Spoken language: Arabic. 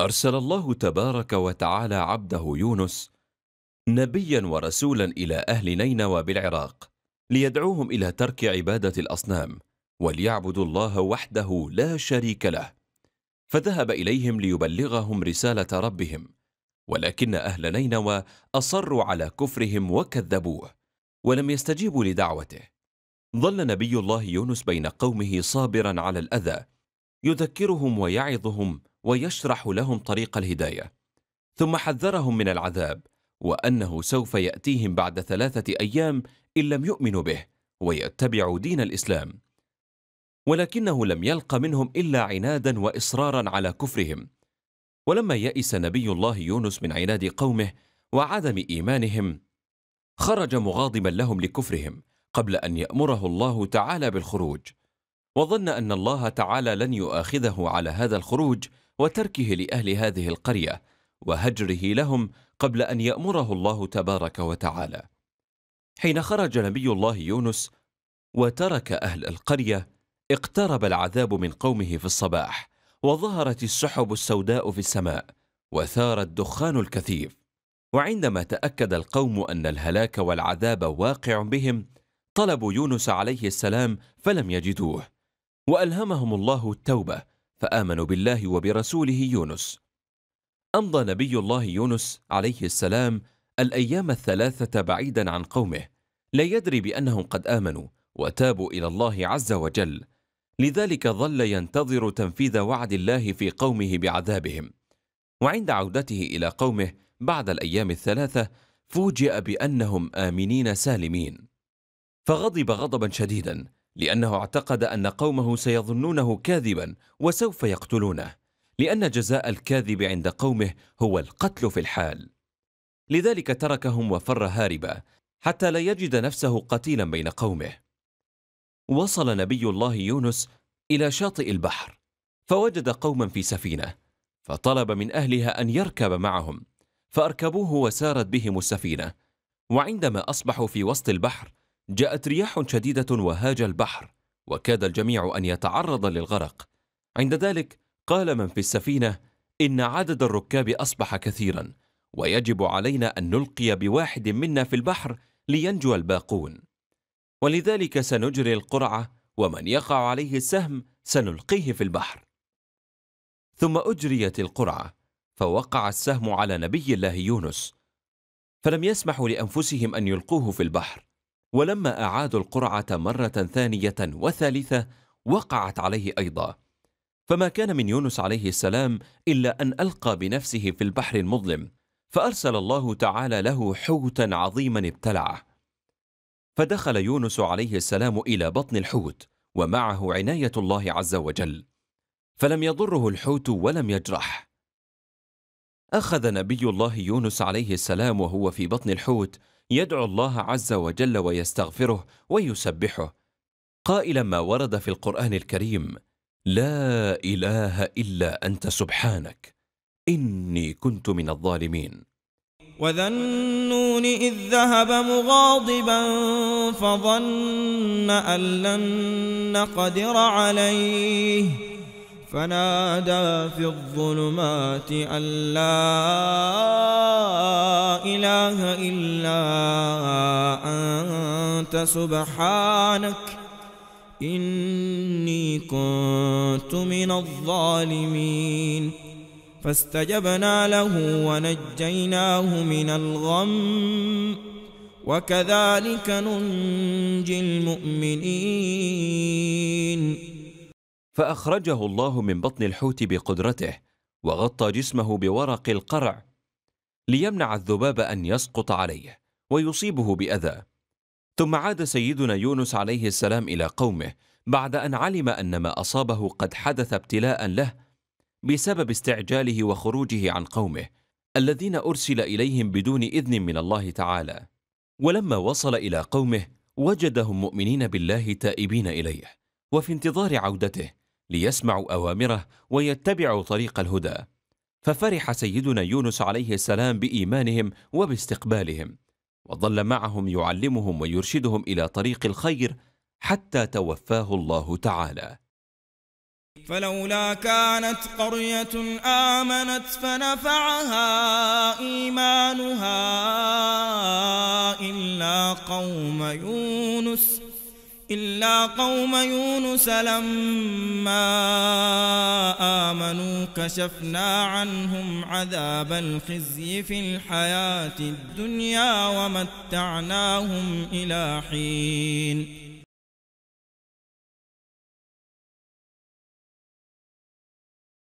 ارسل الله تبارك وتعالى عبده يونس نبيا ورسولا الى اهل نينوى بالعراق ليدعوهم الى ترك عباده الاصنام وليعبدوا الله وحده لا شريك له فذهب اليهم ليبلغهم رساله ربهم ولكن اهل نينوى اصروا على كفرهم وكذبوه ولم يستجيبوا لدعوته ظل نبي الله يونس بين قومه صابرا على الاذى يذكرهم ويعظهم ويشرح لهم طريق الهداية ثم حذرهم من العذاب وأنه سوف يأتيهم بعد ثلاثة أيام إن لم يؤمنوا به ويتبعوا دين الإسلام ولكنه لم يلق منهم إلا عنادا وإصرارا على كفرهم ولما يئس نبي الله يونس من عناد قومه وعدم إيمانهم خرج مغاضبا لهم لكفرهم قبل أن يأمره الله تعالى بالخروج وظن أن الله تعالى لن يؤاخذه على هذا الخروج وتركه لأهل هذه القرية وهجره لهم قبل أن يأمره الله تبارك وتعالى حين خرج نبي الله يونس وترك أهل القرية اقترب العذاب من قومه في الصباح وظهرت السحب السوداء في السماء وثار الدخان الكثيف وعندما تأكد القوم أن الهلاك والعذاب واقع بهم طلبوا يونس عليه السلام فلم يجدوه وألهمهم الله التوبة فآمنوا بالله وبرسوله يونس أمضى نبي الله يونس عليه السلام الأيام الثلاثة بعيدا عن قومه لا يدري بأنهم قد آمنوا وتابوا إلى الله عز وجل لذلك ظل ينتظر تنفيذ وعد الله في قومه بعذابهم وعند عودته إلى قومه بعد الأيام الثلاثة فوجئ بأنهم آمنين سالمين فغضب غضبا شديدا لأنه اعتقد أن قومه سيظنونه كاذبا وسوف يقتلونه لأن جزاء الكاذب عند قومه هو القتل في الحال لذلك تركهم وفر هاربا حتى لا يجد نفسه قتيلا بين قومه وصل نبي الله يونس إلى شاطئ البحر فوجد قوما في سفينة فطلب من أهلها أن يركب معهم فأركبوه وسارت بهم السفينة وعندما أصبحوا في وسط البحر جاءت رياح شديدة وهاج البحر وكاد الجميع أن يتعرض للغرق عند ذلك قال من في السفينة إن عدد الركاب أصبح كثيرا ويجب علينا أن نلقي بواحد منا في البحر لينجو الباقون ولذلك سنجري القرعة ومن يقع عليه السهم سنلقيه في البحر ثم أجريت القرعة فوقع السهم على نبي الله يونس فلم يسمحوا لأنفسهم أن يلقوه في البحر ولما أعادوا القرعة مرة ثانية وثالثة وقعت عليه أيضا فما كان من يونس عليه السلام إلا أن ألقى بنفسه في البحر المظلم فأرسل الله تعالى له حوتا عظيما ابتلعه فدخل يونس عليه السلام إلى بطن الحوت ومعه عناية الله عز وجل فلم يضره الحوت ولم يجرح أخذ نبي الله يونس عليه السلام وهو في بطن الحوت يدعو الله عز وجل ويستغفره ويسبحه قائلا ما ورد في القرآن الكريم لا إله إلا أنت سبحانك إني كنت من الظالمين وذا النون إذ ذهب مغاضبا فظن أن لن نقدر عليه فنادى في الظلمات أن لا فسبحانك إني كنت من الظالمين فاستجبنا له ونجيناه من الغم وكذلك ننجي المؤمنين فأخرجه الله من بطن الحوت بقدرته وغطى جسمه بورق القرع ليمنع الذباب أن يسقط عليه ويصيبه بأذى ثم عاد سيدنا يونس عليه السلام الى قومه بعد ان علم ان ما اصابه قد حدث ابتلاء له بسبب استعجاله وخروجه عن قومه الذين ارسل اليهم بدون اذن من الله تعالى ولما وصل الى قومه وجدهم مؤمنين بالله تائبين اليه وفي انتظار عودته ليسمعوا اوامره ويتبعوا طريق الهدى ففرح سيدنا يونس عليه السلام بايمانهم وباستقبالهم وظل معهم يعلمهم ويرشدهم الى طريق الخير حتى توفاه الله تعالى فلولا كانت قرية آمنت فنفعها إيمانها إلا قوم يونس إلا قوم يونس لما آمنوا كشفنا عنهم عذاب الخزي في الحياة الدنيا ومتعناهم إلى حين